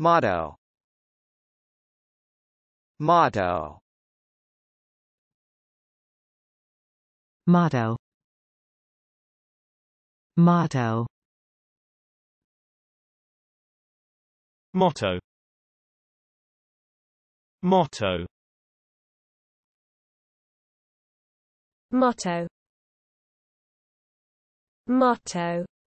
Motto Motto Motto Motto Motto Motto Motto Motto